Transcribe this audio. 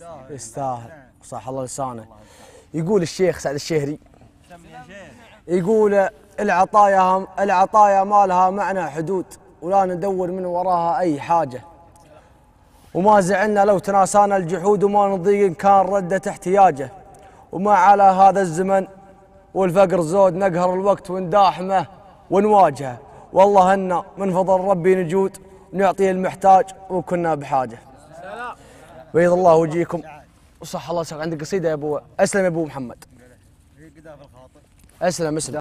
يستاهل يستاهل نعم. صح الله لسانه يقول الشيخ سعد الشهري يقول العطايا العطايا ما لها معنى حدود ولا ندور من وراها اي حاجه وما زعلنا لو تناسانا الجحود وما نضيق ان كان رده احتياجه وما على هذا الزمن والفقر زود نقهر الوقت ونداحمه ونواجهه والله انا من فضل ربي نجود نعطي المحتاج وكنا بحاجه بيض الله وجهكم وصح الله يسلمك عندك قصيده يا ابو اسلم يا ابو محمد اسلم اسلم